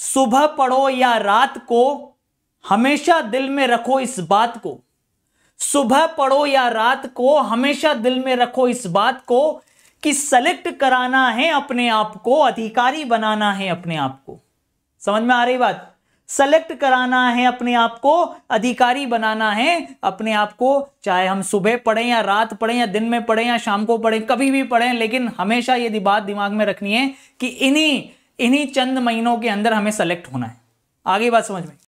सुबह पढ़ो या रात को हमेशा दिल में रखो इस बात को सुबह पढ़ो या रात को हमेशा दिल में रखो इस बात को कि सेलेक्ट कराना है अपने आप को अधिकारी बनाना है अपने आप को समझ में आ रही बात सेलेक्ट कराना है अपने आप को अधिकारी बनाना है अपने आप को चाहे हम सुबह पढ़ें या रात पढ़ें या दिन में पढ़ें या शाम को पढ़ें कभी भी पढ़ें लेकिन हमेशा यदि बात दिमाग में रखनी है कि इन्हीं इन्हीं चंद महीनों के अंदर हमें सेलेक्ट होना है आगे बात समझ में